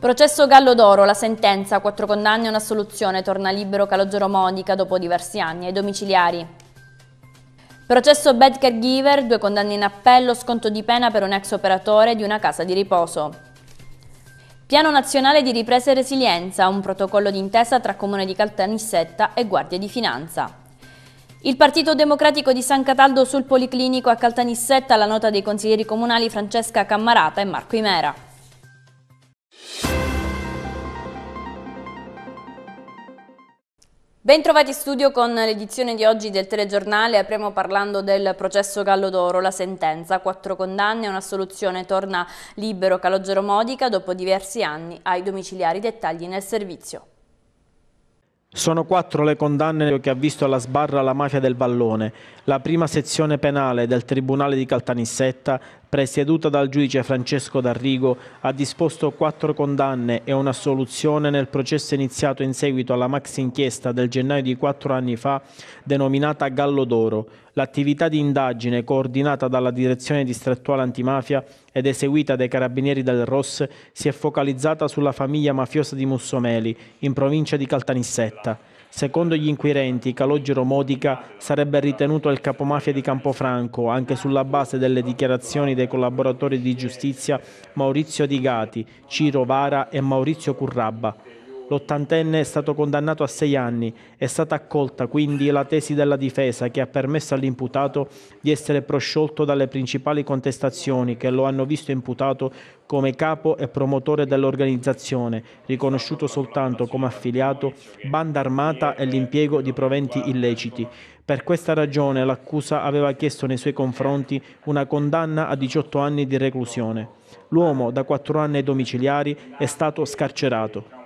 Processo Gallo d'Oro, la sentenza, quattro condanne e un'assoluzione, torna libero Calogero Modica dopo diversi anni ai domiciliari. Processo Bad Caregiver, due condanne in appello, sconto di pena per un ex operatore di una casa di riposo. Piano nazionale di ripresa e resilienza, un protocollo d'intesa tra Comune di Caltanissetta e Guardia di Finanza. Il Partito Democratico di San Cataldo sul Policlinico a Caltanissetta, la nota dei consiglieri comunali Francesca Cammarata e Marco Imera. Bentrovati in studio con l'edizione di oggi del telegiornale. Apriamo parlando del processo Gallo d'Oro, la sentenza, quattro condanne una soluzione, Torna libero Calogero Modica dopo diversi anni ai domiciliari. Dettagli nel servizio. Sono quattro le condanne che ha visto alla sbarra la mafia del Vallone. La prima sezione penale del Tribunale di Caltanissetta presieduta dal giudice Francesco D'Arrigo, ha disposto quattro condanne e un'assoluzione nel processo iniziato in seguito alla max inchiesta del gennaio di quattro anni fa denominata Gallo d'Oro. L'attività di indagine, coordinata dalla Direzione Distrettuale Antimafia ed eseguita dai Carabinieri del Ross, si è focalizzata sulla famiglia mafiosa di Mussomeli, in provincia di Caltanissetta. Secondo gli inquirenti, Calogero Modica sarebbe ritenuto il capomafia di Campofranco, anche sulla base delle dichiarazioni dei collaboratori di giustizia Maurizio Digati, Ciro Vara e Maurizio Currabba. L'ottantenne è stato condannato a sei anni. È stata accolta quindi la tesi della difesa che ha permesso all'imputato di essere prosciolto dalle principali contestazioni che lo hanno visto imputato come capo e promotore dell'organizzazione, riconosciuto soltanto come affiliato, banda armata e l'impiego di proventi illeciti. Per questa ragione l'accusa aveva chiesto nei suoi confronti una condanna a 18 anni di reclusione. L'uomo, da 4 anni ai domiciliari, è stato scarcerato.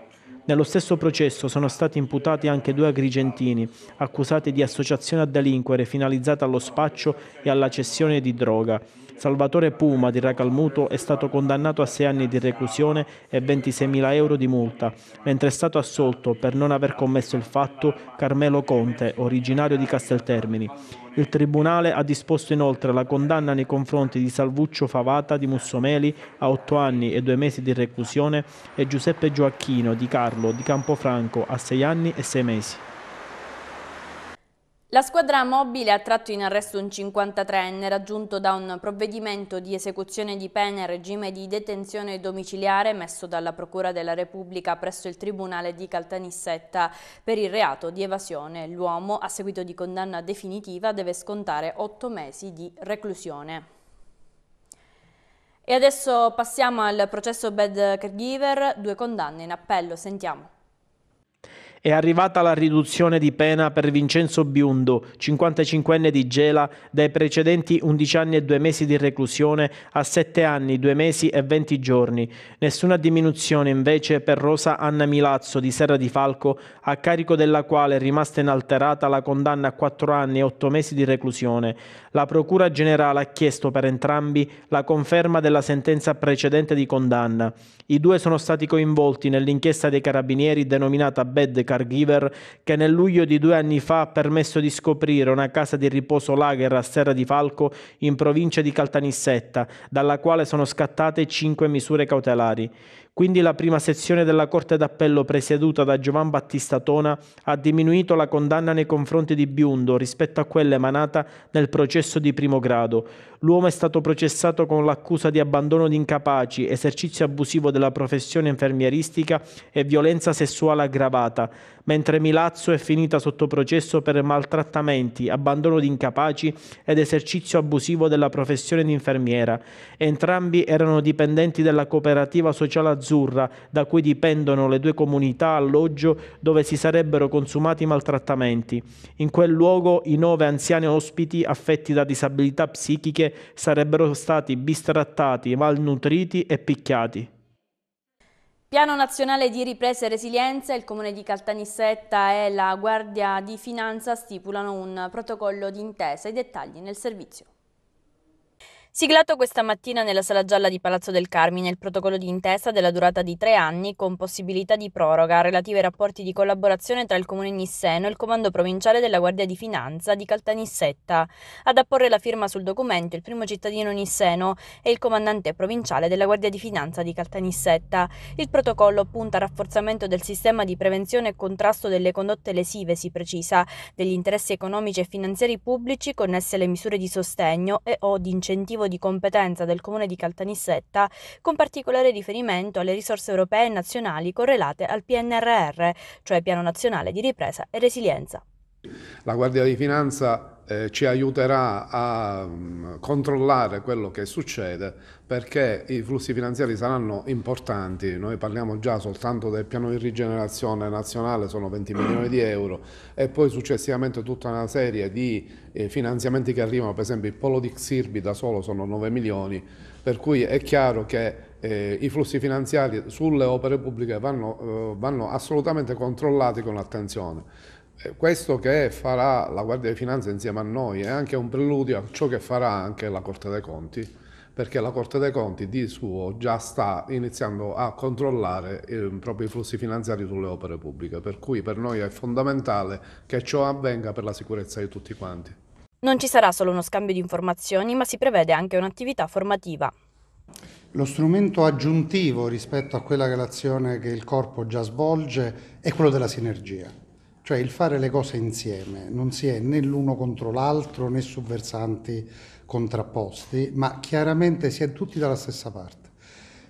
Nello stesso processo sono stati imputati anche due agrigentini, accusati di associazione a delinquere finalizzata allo spaccio e alla cessione di droga. Salvatore Puma di Racalmuto è stato condannato a sei anni di reclusione e 26.000 euro di multa, mentre è stato assolto per non aver commesso il fatto Carmelo Conte, originario di Casteltermini. Il Tribunale ha disposto inoltre la condanna nei confronti di Salvuccio Favata di Mussomeli a otto anni e due mesi di reclusione e Giuseppe Gioacchino di Carlo di Campofranco a sei anni e sei mesi. La squadra mobile ha tratto in arresto un 53enne raggiunto da un provvedimento di esecuzione di pena in regime di detenzione domiciliare messo dalla Procura della Repubblica presso il Tribunale di Caltanissetta per il reato di evasione. L'uomo, a seguito di condanna definitiva, deve scontare otto mesi di reclusione. E adesso passiamo al processo Bad Caregiver, due condanne in appello, sentiamo. È arrivata la riduzione di pena per Vincenzo Biundo, 55enne di Gela, dai precedenti 11 anni e 2 mesi di reclusione a 7 anni, 2 mesi e 20 giorni. Nessuna diminuzione invece per Rosa Anna Milazzo di Serra di Falco, a carico della quale è rimasta inalterata la condanna a 4 anni e 8 mesi di reclusione. La Procura Generale ha chiesto per entrambi la conferma della sentenza precedente di condanna. I due sono stati coinvolti nell'inchiesta dei carabinieri denominata Bed caregiver che nel luglio di due anni fa ha permesso di scoprire una casa di riposo lager a Serra di Falco in provincia di Caltanissetta, dalla quale sono scattate cinque misure cautelari. Quindi la prima sezione della Corte d'Appello presieduta da Giovan Battista Tona ha diminuito la condanna nei confronti di Biundo rispetto a quella emanata nel processo di primo grado. L'uomo è stato processato con l'accusa di abbandono di incapaci, esercizio abusivo della professione infermieristica e violenza sessuale aggravata, mentre Milazzo è finita sotto processo per maltrattamenti, abbandono di incapaci ed esercizio abusivo della professione di infermiera. Entrambi erano dipendenti della cooperativa sociale azzurra, da cui dipendono le due comunità alloggio dove si sarebbero consumati i maltrattamenti. In quel luogo i nove anziani ospiti affetti da disabilità psichiche sarebbero stati bistrattati, malnutriti e picchiati. Piano nazionale di ripresa e resilienza, il Comune di Caltanissetta e la Guardia di Finanza stipulano un protocollo d'intesa. I dettagli nel servizio. Siglato questa mattina nella Sala Gialla di Palazzo del Carmine il protocollo di intesa della durata di tre anni con possibilità di proroga relative ai rapporti di collaborazione tra il Comune Nisseno e il Comando Provinciale della Guardia di Finanza di Caltanissetta. Ad apporre la firma sul documento il primo cittadino Nisseno e il Comandante Provinciale della Guardia di Finanza di Caltanissetta. Il protocollo punta al rafforzamento del sistema di prevenzione e contrasto delle condotte lesive, si precisa, degli interessi economici e finanziari pubblici connessi alle misure di sostegno e o di incentivo esclusivo di competenza del Comune di Caltanissetta, con particolare riferimento alle risorse europee e nazionali correlate al PNRR, cioè Piano Nazionale di Ripresa e Resilienza. La Guardia di Finanza eh, ci aiuterà a um, controllare quello che succede perché i flussi finanziari saranno importanti, noi parliamo già soltanto del piano di rigenerazione nazionale, sono 20 milioni di euro e poi successivamente tutta una serie di eh, finanziamenti che arrivano, per esempio il polo di Xirbi da solo sono 9 milioni, per cui è chiaro che eh, i flussi finanziari sulle opere pubbliche vanno, eh, vanno assolutamente controllati con attenzione. Eh, questo che farà la Guardia di Finanza insieme a noi è anche un preludio a ciò che farà anche la Corte dei Conti, perché la Corte dei Conti di suo già sta iniziando a controllare eh, i propri flussi finanziari sulle opere pubbliche, per cui per noi è fondamentale che ciò avvenga per la sicurezza di tutti quanti. Non ci sarà solo uno scambio di informazioni, ma si prevede anche un'attività formativa. Lo strumento aggiuntivo rispetto a quella che l'azione che il corpo già svolge è quello della sinergia cioè il fare le cose insieme, non si è né l'uno contro l'altro né su versanti contrapposti, ma chiaramente si è tutti dalla stessa parte.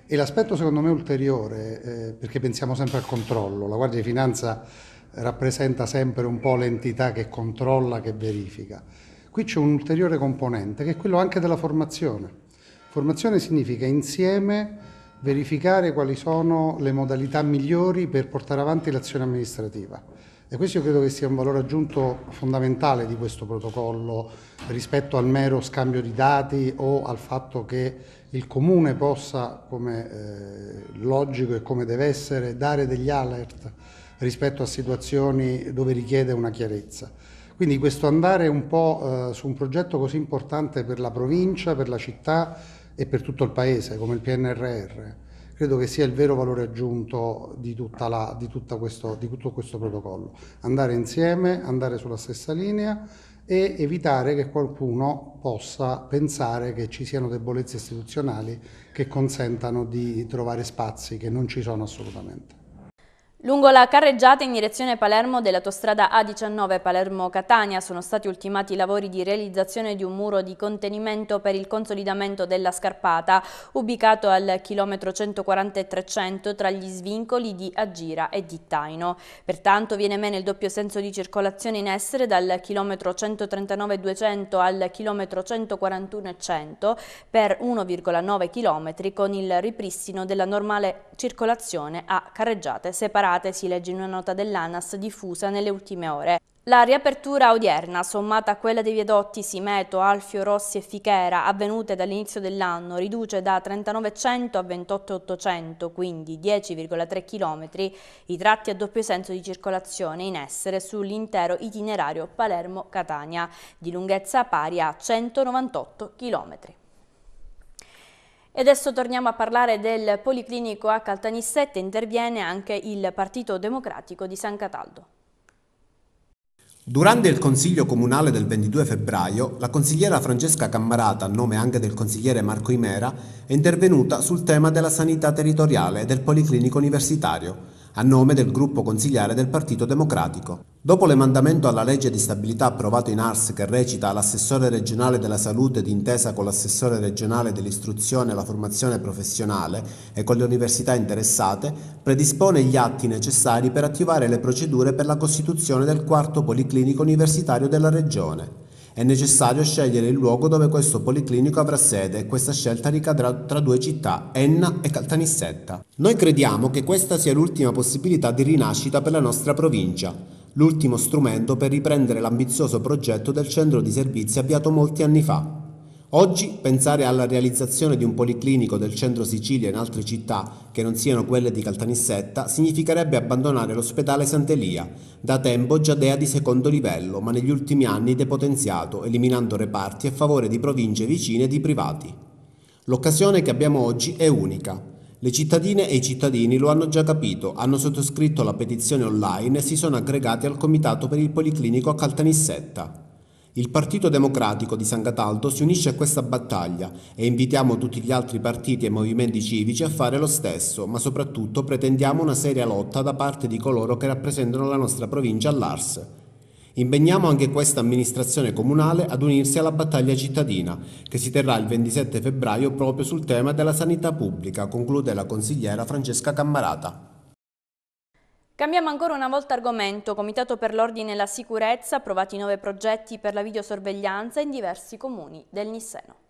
E l'aspetto secondo me ulteriore, eh, perché pensiamo sempre al controllo, la Guardia di Finanza rappresenta sempre un po' l'entità che controlla, che verifica. Qui c'è un ulteriore componente che è quello anche della formazione. Formazione significa insieme verificare quali sono le modalità migliori per portare avanti l'azione amministrativa e questo io credo che sia un valore aggiunto fondamentale di questo protocollo rispetto al mero scambio di dati o al fatto che il comune possa, come eh, logico e come deve essere, dare degli alert rispetto a situazioni dove richiede una chiarezza. Quindi questo andare un po' eh, su un progetto così importante per la provincia, per la città e per tutto il paese come il PNRR credo che sia il vero valore aggiunto di, la, di, questo, di tutto questo protocollo. Andare insieme, andare sulla stessa linea e evitare che qualcuno possa pensare che ci siano debolezze istituzionali che consentano di trovare spazi che non ci sono assolutamente. Lungo la carreggiata in direzione Palermo dell'autostrada A19 Palermo-Catania sono stati ultimati i lavori di realizzazione di un muro di contenimento per il consolidamento della scarpata, ubicato al chilometro 140 e 300 tra gli svincoli di Agira e di Taino. Pertanto viene meno il doppio senso di circolazione in essere dal chilometro 139 200 al chilometro 141 e 100 per 1,9 km con il ripristino della normale circolazione a carreggiate separate recuperate, si legge in una nota dell'ANAS diffusa nelle ultime ore. La riapertura odierna, sommata a quella dei viadotti Simeto, Alfio Rossi e Fichera, avvenute dall'inizio dell'anno, riduce da 3900 a 28800, quindi 10,3 km, i tratti a doppio senso di circolazione in essere sull'intero itinerario Palermo-Catania, di lunghezza pari a 198 km. E adesso torniamo a parlare del Policlinico a Caltanissette, interviene anche il Partito Democratico di San Cataldo. Durante il Consiglio Comunale del 22 febbraio, la consigliera Francesca Cammarata, a nome anche del consigliere Marco Imera, è intervenuta sul tema della sanità territoriale del Policlinico Universitario, a nome del gruppo consigliare del Partito Democratico. Dopo l'emandamento alla legge di stabilità approvato in Ars che recita l'assessore regionale della salute d'intesa con l'assessore regionale dell'istruzione e la formazione professionale e con le università interessate, predispone gli atti necessari per attivare le procedure per la costituzione del quarto policlinico universitario della regione. È necessario scegliere il luogo dove questo policlinico avrà sede e questa scelta ricadrà tra due città, Enna e Caltanissetta. Noi crediamo che questa sia l'ultima possibilità di rinascita per la nostra provincia, l'ultimo strumento per riprendere l'ambizioso progetto del centro di servizi avviato molti anni fa. Oggi pensare alla realizzazione di un policlinico del centro Sicilia in altre città che non siano quelle di Caltanissetta significherebbe abbandonare l'ospedale Sant'Elia, da tempo già dea di secondo livello ma negli ultimi anni depotenziato, eliminando reparti a favore di province vicine e di privati. L'occasione che abbiamo oggi è unica. Le cittadine e i cittadini lo hanno già capito, hanno sottoscritto la petizione online e si sono aggregati al comitato per il policlinico a Caltanissetta. Il Partito Democratico di San Cataldo si unisce a questa battaglia e invitiamo tutti gli altri partiti e movimenti civici a fare lo stesso, ma soprattutto pretendiamo una seria lotta da parte di coloro che rappresentano la nostra provincia all'Ars. Impegniamo anche questa amministrazione comunale ad unirsi alla battaglia cittadina, che si terrà il 27 febbraio proprio sul tema della sanità pubblica, conclude la consigliera Francesca Cammarata. Cambiamo ancora una volta argomento, Comitato per l'Ordine e la Sicurezza, approvati nove progetti per la videosorveglianza in diversi comuni del Nisseno.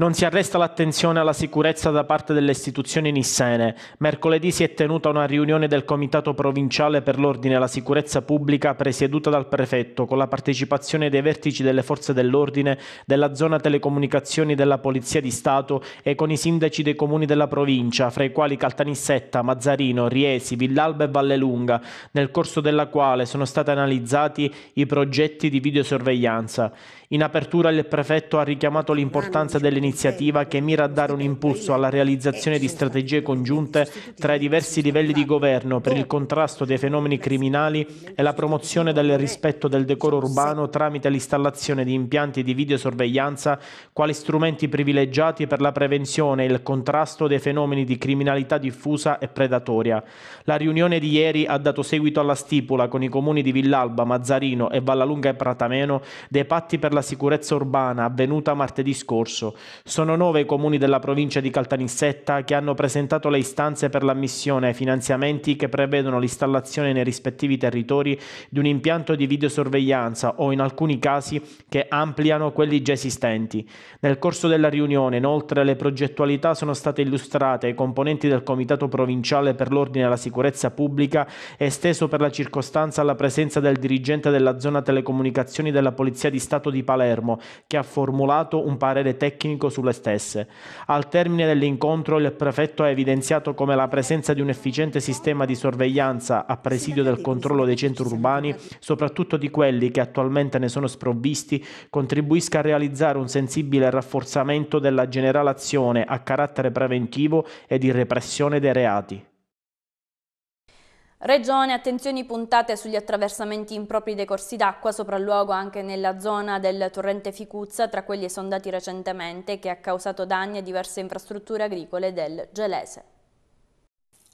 Non si arresta l'attenzione alla sicurezza da parte delle istituzioni nissene. Mercoledì si è tenuta una riunione del Comitato Provinciale per l'Ordine e la Sicurezza Pubblica presieduta dal prefetto con la partecipazione dei vertici delle forze dell'ordine, della zona telecomunicazioni della Polizia di Stato e con i sindaci dei comuni della provincia, fra i quali Caltanissetta, Mazzarino, Riesi, Villalba e Vallelunga, nel corso della quale sono stati analizzati i progetti di videosorveglianza. In apertura il prefetto ha richiamato l'importanza dell'iniziativa che mira a dare un impulso alla realizzazione di strategie congiunte tra i diversi livelli di governo per il contrasto dei fenomeni criminali e la promozione del rispetto del decoro urbano tramite l'installazione di impianti di videosorveglianza quali strumenti privilegiati per la prevenzione e il contrasto dei fenomeni di criminalità diffusa e predatoria. La riunione di ieri ha dato seguito alla stipula con i comuni di Villalba, Mazzarino e Vallalunga e Pratameno dei patti per la la sicurezza urbana avvenuta martedì scorso. Sono nove i comuni della provincia di Caltanissetta che hanno presentato le istanze per l'ammissione ai finanziamenti che prevedono l'installazione nei rispettivi territori di un impianto di videosorveglianza o in alcuni casi che ampliano quelli già esistenti. Nel corso della riunione, inoltre, le progettualità sono state illustrate ai componenti del Comitato Provinciale per l'Ordine e la Sicurezza Pubblica esteso per la circostanza alla presenza del dirigente della zona telecomunicazioni della Polizia di Stato di Palermo Palermo, che ha formulato un parere tecnico sulle stesse. Al termine dell'incontro il prefetto ha evidenziato come la presenza di un efficiente sistema di sorveglianza a presidio del controllo dei centri urbani, soprattutto di quelli che attualmente ne sono sprovvisti, contribuisca a realizzare un sensibile rafforzamento della generale azione a carattere preventivo e di repressione dei reati. Regione, attenzioni puntate sugli attraversamenti impropri dei corsi d'acqua, sopralluogo anche nella zona del torrente Ficuzza, tra quelli esondati recentemente, che ha causato danni a diverse infrastrutture agricole del Gelese.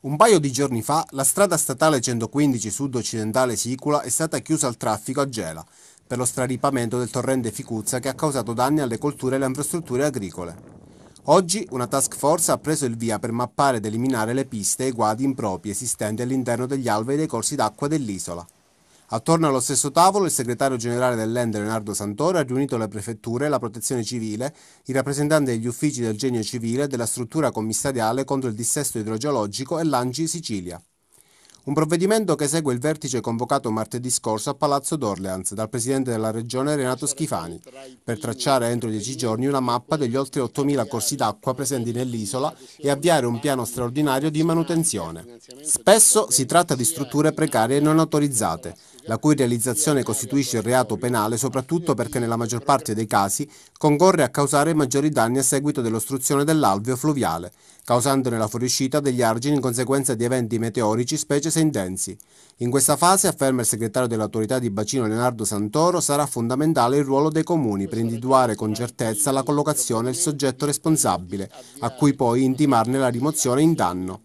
Un paio di giorni fa la strada statale 115 sud-occidentale Sicula è stata chiusa al traffico a Gela per lo straripamento del torrente Ficuzza che ha causato danni alle colture e alle infrastrutture agricole. Oggi una task force ha preso il via per mappare ed eliminare le piste e i guadi impropri esistenti all'interno degli alvei dei corsi d'acqua dell'isola. Attorno allo stesso tavolo il segretario generale dell'Ende Leonardo Santoro ha riunito le prefetture, la protezione civile, i rappresentanti degli uffici del genio civile, della struttura commissariale contro il dissesto idrogeologico e l'Angi Sicilia. Un provvedimento che segue il vertice convocato martedì scorso a Palazzo d'Orleans dal presidente della regione Renato Schifani per tracciare entro dieci giorni una mappa degli oltre 8.000 corsi d'acqua presenti nell'isola e avviare un piano straordinario di manutenzione. Spesso si tratta di strutture precarie e non autorizzate la cui realizzazione costituisce il reato penale soprattutto perché nella maggior parte dei casi concorre a causare maggiori danni a seguito dell'ostruzione dell'alveo fluviale, causandone la fuoriuscita degli argini in conseguenza di eventi meteorici specie se intensi. In questa fase, afferma il segretario dell'autorità di bacino Leonardo Santoro, sarà fondamentale il ruolo dei comuni per individuare con certezza la collocazione e il soggetto responsabile, a cui poi intimarne la rimozione in danno.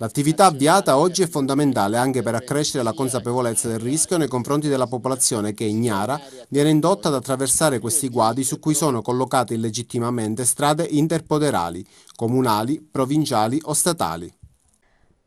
L'attività avviata oggi è fondamentale anche per accrescere la consapevolezza del rischio nei confronti della popolazione che, ignara, viene indotta ad attraversare questi guadi su cui sono collocate illegittimamente strade interpoderali, comunali, provinciali o statali.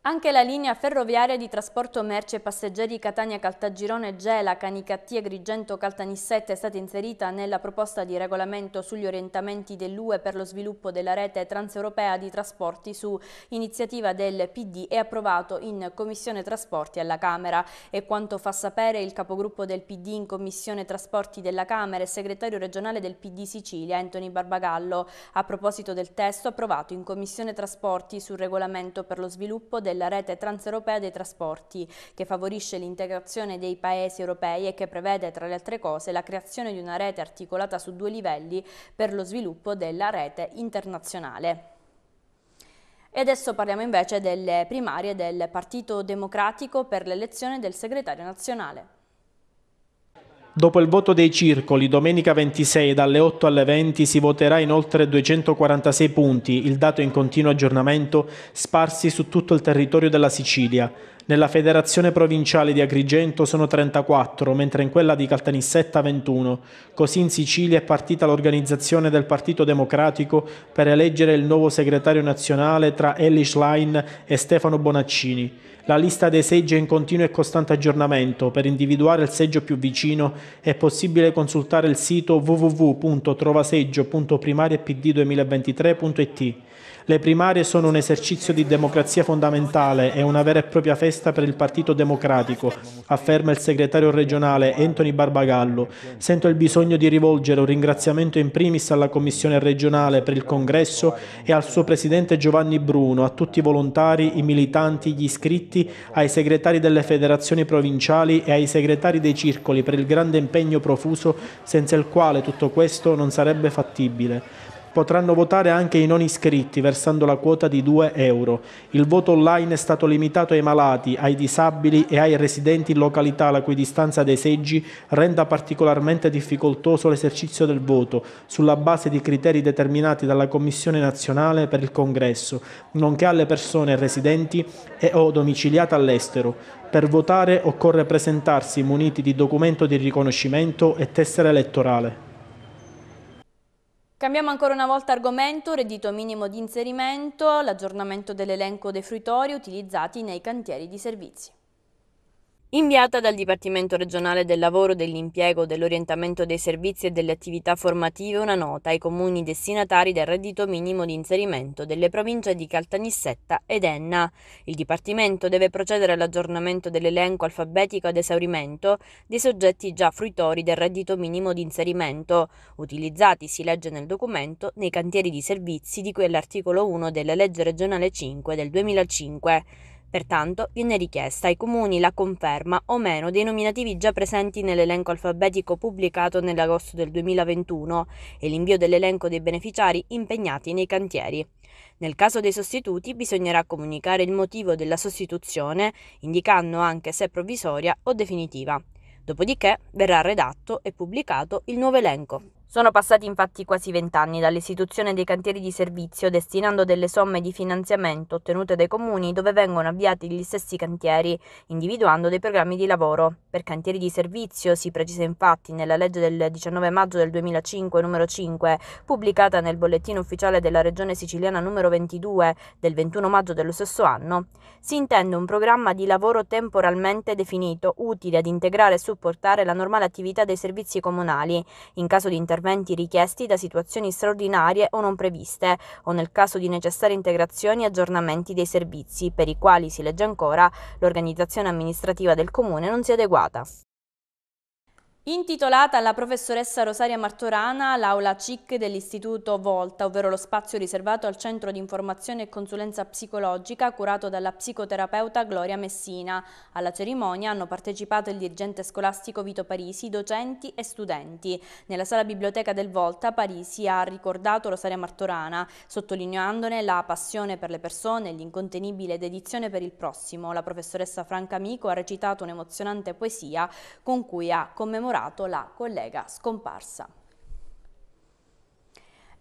Anche la linea ferroviaria di trasporto merci e passeggeri Catania-Caltagirone Gela, canicattia Grigento, Caltanissette è stata inserita nella proposta di regolamento sugli orientamenti dell'UE per lo sviluppo della rete transeuropea di trasporti su iniziativa del PD e approvato in Commissione Trasporti alla Camera. E quanto fa sapere il capogruppo del PD in Commissione Trasporti della Camera e segretario regionale del PD Sicilia, Anthony Barbagallo, a proposito del testo approvato in Commissione Trasporti sul regolamento per lo sviluppo del della rete transeuropea dei trasporti, che favorisce l'integrazione dei paesi europei e che prevede, tra le altre cose, la creazione di una rete articolata su due livelli per lo sviluppo della rete internazionale. E adesso parliamo invece delle primarie del Partito Democratico per l'elezione del segretario nazionale. Dopo il voto dei circoli, domenica 26 dalle 8 alle 20 si voterà inoltre 246 punti, il dato in continuo aggiornamento, sparsi su tutto il territorio della Sicilia. Nella federazione provinciale di Agrigento sono 34, mentre in quella di Caltanissetta 21. Così in Sicilia è partita l'organizzazione del Partito Democratico per eleggere il nuovo segretario nazionale tra Elish Line e Stefano Bonaccini. La lista dei seggi è in continuo e costante aggiornamento. Per individuare il seggio più vicino è possibile consultare il sito www.trovaseggio.primariepd2023.it. Le primarie sono un esercizio di democrazia fondamentale e una vera e propria festa per il Partito Democratico, afferma il segretario regionale Anthony Barbagallo. Sento il bisogno di rivolgere un ringraziamento in primis alla Commissione regionale per il congresso e al suo presidente Giovanni Bruno, a tutti i volontari, i militanti, gli iscritti iscritti, ai segretari delle federazioni provinciali e ai segretari dei circoli per il grande impegno profuso senza il quale tutto questo non sarebbe fattibile potranno votare anche i non iscritti versando la quota di 2 euro. Il voto online è stato limitato ai malati, ai disabili e ai residenti in località la cui distanza dei seggi renda particolarmente difficoltoso l'esercizio del voto sulla base di criteri determinati dalla Commissione nazionale per il congresso, nonché alle persone residenti e o domiciliate all'estero. Per votare occorre presentarsi muniti di documento di riconoscimento e tessera elettorale. Cambiamo ancora una volta argomento, reddito minimo di inserimento, l'aggiornamento dell'elenco dei fruitori utilizzati nei cantieri di servizi inviata dal Dipartimento regionale del lavoro, dell'impiego, dell'orientamento dei servizi e delle attività formative una nota ai comuni destinatari del reddito minimo di inserimento delle province di Caltanissetta ed Enna. Il Dipartimento deve procedere all'aggiornamento dell'elenco alfabetico ad esaurimento dei soggetti già fruitori del reddito minimo di inserimento, utilizzati, si legge nel documento, nei cantieri di servizi di cui è l'articolo 1 della legge regionale 5 del 2005. Pertanto viene richiesta ai comuni la conferma o meno dei nominativi già presenti nell'elenco alfabetico pubblicato nell'agosto del 2021 e l'invio dell'elenco dei beneficiari impegnati nei cantieri. Nel caso dei sostituti bisognerà comunicare il motivo della sostituzione, indicando anche se provvisoria o definitiva. Dopodiché verrà redatto e pubblicato il nuovo elenco. Sono passati infatti quasi vent'anni dall'istituzione dei cantieri di servizio destinando delle somme di finanziamento ottenute dai comuni dove vengono avviati gli stessi cantieri, individuando dei programmi di lavoro. Per cantieri di servizio si precisa infatti nella legge del 19 maggio del 2005 numero 5, pubblicata nel bollettino ufficiale della regione siciliana numero 22 del 21 maggio dello stesso anno, si intende un programma di lavoro temporalmente definito utile ad integrare e supportare la normale attività dei servizi comunali in caso di intervento interventi richiesti da situazioni straordinarie o non previste, o nel caso di necessarie integrazioni e aggiornamenti dei servizi, per i quali, si legge ancora, l'organizzazione amministrativa del comune non si è adeguata. Intitolata alla professoressa Rosaria Martorana, l'aula CIC dell'Istituto Volta, ovvero lo spazio riservato al Centro di Informazione e Consulenza Psicologica curato dalla psicoterapeuta Gloria Messina. Alla cerimonia hanno partecipato il dirigente scolastico Vito Parisi, docenti e studenti. Nella sala biblioteca del Volta Parisi ha ricordato Rosaria Martorana, sottolineandone la passione per le persone, e l'incontenibile dedizione per il prossimo. La professoressa Franca Amico ha recitato un'emozionante poesia con cui ha commemorato ignorato la collega scomparsa.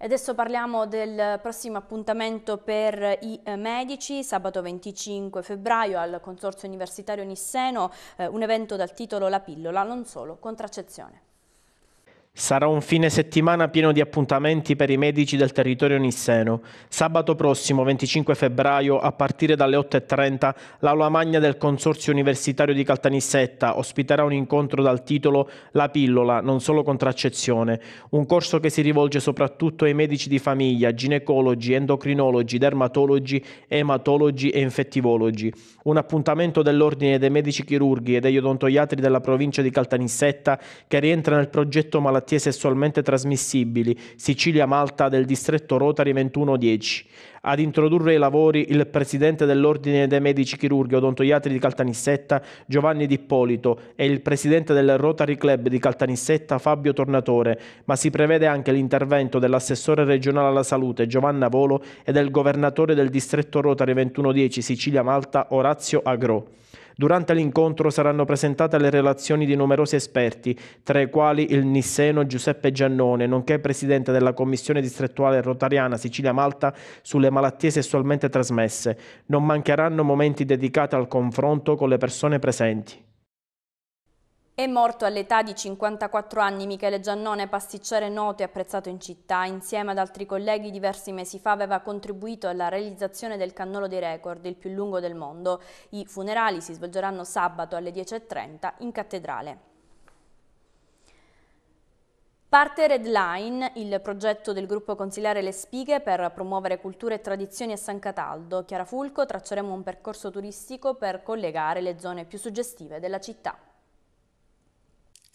Adesso parliamo del prossimo appuntamento per i eh, medici, sabato 25 febbraio al Consorzio Universitario Nisseno, eh, un evento dal titolo La pillola, non solo contraccezione. Sarà un fine settimana pieno di appuntamenti per i medici del territorio nisseno. Sabato prossimo, 25 febbraio, a partire dalle 8.30, l'Aula Magna del Consorzio Universitario di Caltanissetta ospiterà un incontro dal titolo La pillola, non solo contraccezione, un corso che si rivolge soprattutto ai medici di famiglia, ginecologi, endocrinologi, dermatologi, ematologi e infettivologi. Un appuntamento dell'Ordine dei Medici Chirurghi e degli Odontoiatri della provincia di Caltanissetta che rientra nel progetto Malattia malattie sessualmente trasmissibili, Sicilia-Malta del distretto Rotari 2110. Ad introdurre i lavori il presidente dell'Ordine dei Medici Chirurghi Odontoiatri di Caltanissetta, Giovanni D'Ippolito, e il presidente del Rotary Club di Caltanissetta, Fabio Tornatore, ma si prevede anche l'intervento dell'assessore regionale alla salute, Giovanna Volo, e del governatore del distretto Rotary 2110 Sicilia-Malta, Orazio Agro. Durante l'incontro saranno presentate le relazioni di numerosi esperti, tra i quali il nisseno Giuseppe Giannone, nonché presidente della Commissione distrettuale rotariana Sicilia-Malta sulle malattie sessualmente trasmesse. Non mancheranno momenti dedicati al confronto con le persone presenti. È morto all'età di 54 anni Michele Giannone, pasticcere noto e apprezzato in città. Insieme ad altri colleghi diversi mesi fa aveva contribuito alla realizzazione del cannolo dei record, il più lungo del mondo. I funerali si svolgeranno sabato alle 10.30 in cattedrale. Parte Redline, il progetto del gruppo consigliare Le Spighe per promuovere culture e tradizioni a San Cataldo. Chiara Fulco tracceremo un percorso turistico per collegare le zone più suggestive della città.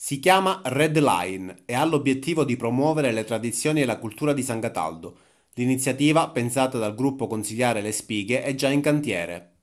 Si chiama Red Line e ha l'obiettivo di promuovere le tradizioni e la cultura di San Cataldo. L'iniziativa, pensata dal gruppo Consigliare Le Spighe, è già in cantiere.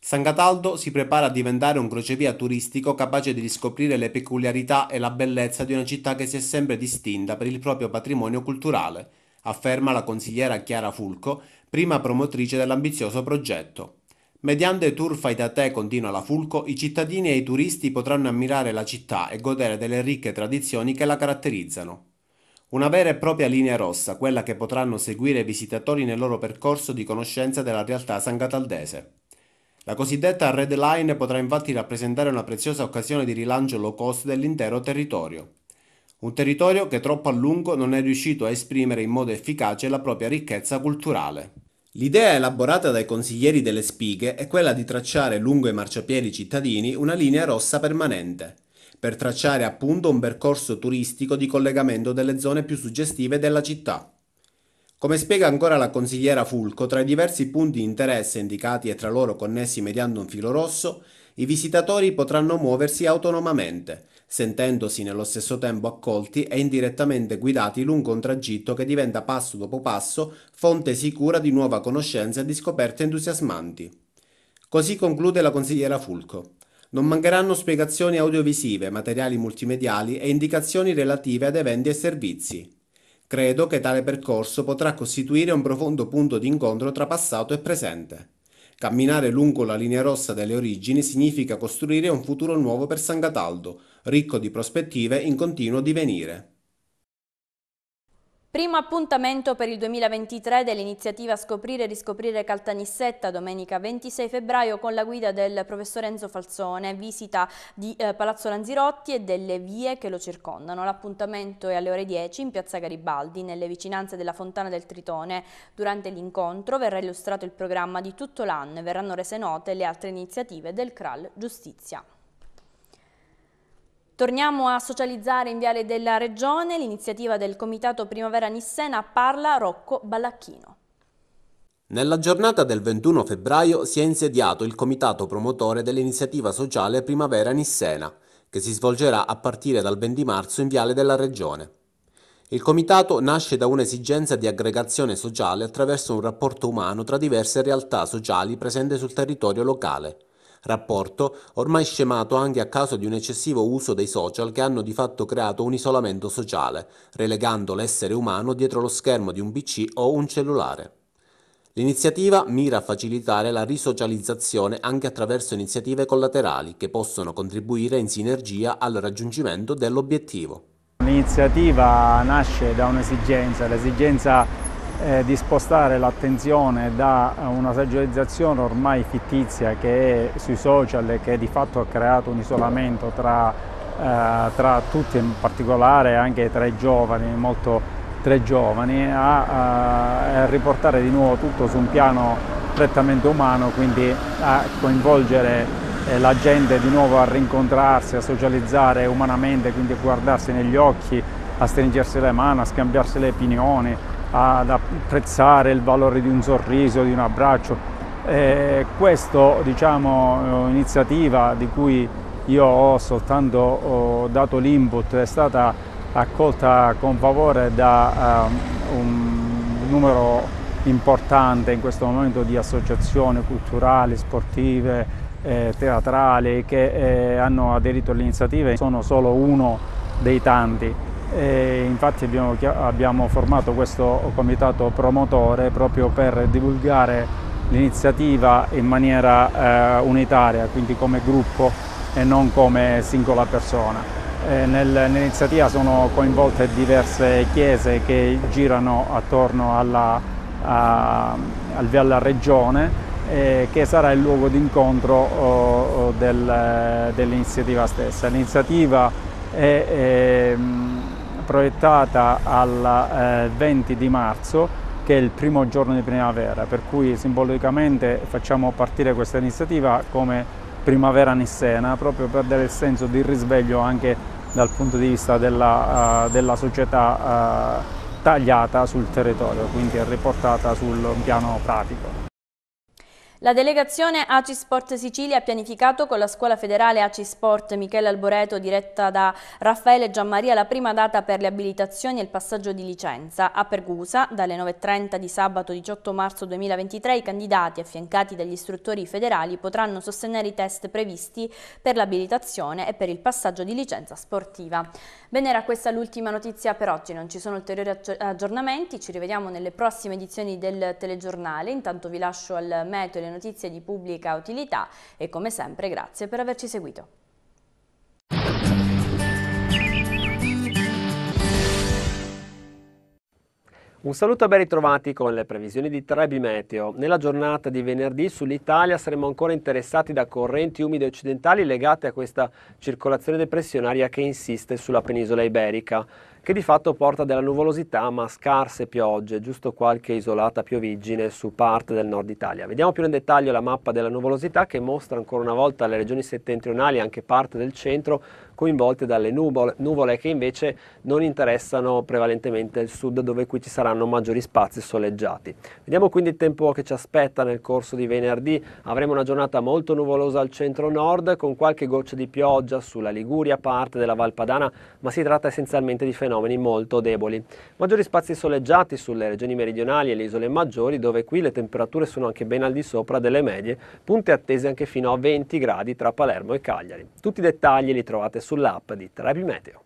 San Cataldo si prepara a diventare un crocevia turistico capace di riscoprire le peculiarità e la bellezza di una città che si è sempre distinta per il proprio patrimonio culturale, afferma la consigliera Chiara Fulco, prima promotrice dell'ambizioso progetto. Mediante tour fai da te, continua la Fulco, i cittadini e i turisti potranno ammirare la città e godere delle ricche tradizioni che la caratterizzano. Una vera e propria linea rossa, quella che potranno seguire i visitatori nel loro percorso di conoscenza della realtà sangataldese. La cosiddetta Red Line potrà infatti rappresentare una preziosa occasione di rilancio low cost dell'intero territorio. Un territorio che troppo a lungo non è riuscito a esprimere in modo efficace la propria ricchezza culturale. L'idea elaborata dai consiglieri delle spighe è quella di tracciare lungo i marciapiedi cittadini una linea rossa permanente, per tracciare appunto un percorso turistico di collegamento delle zone più suggestive della città. Come spiega ancora la consigliera Fulco, tra i diversi punti di interesse indicati e tra loro connessi mediante un filo rosso, i visitatori potranno muoversi autonomamente, sentendosi nello stesso tempo accolti e indirettamente guidati lungo un tragitto che diventa passo dopo passo fonte sicura di nuova conoscenza e di scoperte entusiasmanti. Così conclude la consigliera Fulco. Non mancheranno spiegazioni audiovisive, materiali multimediali e indicazioni relative ad eventi e servizi. Credo che tale percorso potrà costituire un profondo punto di incontro tra passato e presente. Camminare lungo la linea rossa delle origini significa costruire un futuro nuovo per San Cataldo, ricco di prospettive in continuo divenire. Primo appuntamento per il 2023 dell'iniziativa Scoprire e riscoprire Caltanissetta domenica 26 febbraio con la guida del professor Enzo Falsone, visita di eh, Palazzo Lanzirotti e delle vie che lo circondano. L'appuntamento è alle ore 10 in Piazza Garibaldi, nelle vicinanze della Fontana del Tritone. Durante l'incontro verrà illustrato il programma di tutto l'anno e verranno rese note le altre iniziative del CRAL Giustizia. Torniamo a socializzare in Viale della Regione l'iniziativa del Comitato Primavera Nissena parla Rocco Ballacchino. Nella giornata del 21 febbraio si è insediato il comitato promotore dell'iniziativa sociale Primavera Nissena, che si svolgerà a partire dal 20 marzo in Viale della Regione. Il comitato nasce da un'esigenza di aggregazione sociale attraverso un rapporto umano tra diverse realtà sociali presenti sul territorio locale, rapporto ormai scemato anche a causa di un eccessivo uso dei social che hanno di fatto creato un isolamento sociale, relegando l'essere umano dietro lo schermo di un PC o un cellulare. L'iniziativa mira a facilitare la risocializzazione anche attraverso iniziative collaterali che possono contribuire in sinergia al raggiungimento dell'obiettivo. L'iniziativa nasce da un'esigenza, l'esigenza eh, di spostare l'attenzione da una saggerizzazione ormai fittizia che è sui social e che di fatto ha creato un isolamento tra, eh, tra tutti, in particolare anche tra i giovani, molto tra i giovani, a, a riportare di nuovo tutto su un piano prettamente umano, quindi a coinvolgere eh, la gente di nuovo a rincontrarsi, a socializzare umanamente, quindi a guardarsi negli occhi, a stringersi le mani, a scambiarsi le opinioni, ad apprezzare il valore di un sorriso, di un abbraccio. Diciamo, eh, questa diciamo, iniziativa di cui io ho soltanto ho dato l'input è stata accolta con favore da eh, un numero importante in questo momento di associazioni culturali, sportive, eh, teatrali che eh, hanno aderito all'iniziativa, e sono solo uno dei tanti. E infatti abbiamo, abbiamo formato questo comitato promotore proprio per divulgare l'iniziativa in maniera eh, unitaria, quindi come gruppo e non come singola persona. Nel, nell'iniziativa sono coinvolte diverse chiese che girano attorno alla, a, alla regione eh, che sarà il luogo d'incontro oh, oh del, dell'iniziativa stessa. L'iniziativa è, è ehm, proiettata al eh, 20 di marzo che è il primo giorno di primavera, per cui simbolicamente facciamo partire questa iniziativa come primavera nissena, proprio per dare il senso di risveglio anche dal punto di vista della, uh, della società uh, tagliata sul territorio, quindi riportata sul piano pratico. La delegazione Sport Sicilia ha pianificato con la scuola federale Sport Michele Alboreto diretta da Raffaele Gianmaria la prima data per le abilitazioni e il passaggio di licenza. A Pergusa, dalle 9.30 di sabato 18 marzo 2023, i candidati affiancati dagli istruttori federali potranno sostenere i test previsti per l'abilitazione e per il passaggio di licenza sportiva. Bene, era questa l'ultima notizia per oggi, non ci sono ulteriori aggiornamenti, ci rivediamo nelle prossime edizioni del telegiornale. Intanto vi lascio al metodo e le notizie di pubblica utilità e come sempre grazie per averci seguito. Un saluto e ben ritrovati con le previsioni di Trebi Meteo. Nella giornata di venerdì sull'Italia saremo ancora interessati da correnti umide occidentali legate a questa circolazione depressionaria che insiste sulla penisola iberica che di fatto porta della nuvolosità ma scarse piogge, giusto qualche isolata pioviggine su parte del nord Italia. Vediamo più in dettaglio la mappa della nuvolosità che mostra ancora una volta le regioni settentrionali e anche parte del centro coinvolte dalle nuvole, nuvole che invece non interessano prevalentemente il sud dove qui ci saranno maggiori spazi soleggiati. Vediamo quindi il tempo che ci aspetta nel corso di venerdì, avremo una giornata molto nuvolosa al centro nord con qualche goccia di pioggia sulla Liguria, parte della Valpadana, ma si tratta essenzialmente di fenomeni molto deboli. Maggiori spazi soleggiati sulle regioni meridionali e le isole maggiori dove qui le temperature sono anche ben al di sopra delle medie, punte attese anche fino a 20 gradi tra Palermo e Cagliari. Tutti i dettagli li trovate sull'app di Terapi Meteo.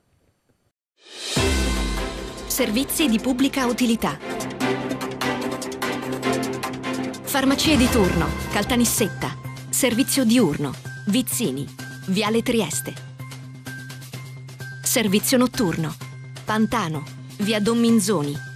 Servizi di pubblica utilità. Farmacie di turno, Caltanissetta, servizio diurno, Vizzini, Viale Trieste. Servizio notturno, Pantano, Via Don Minzoni.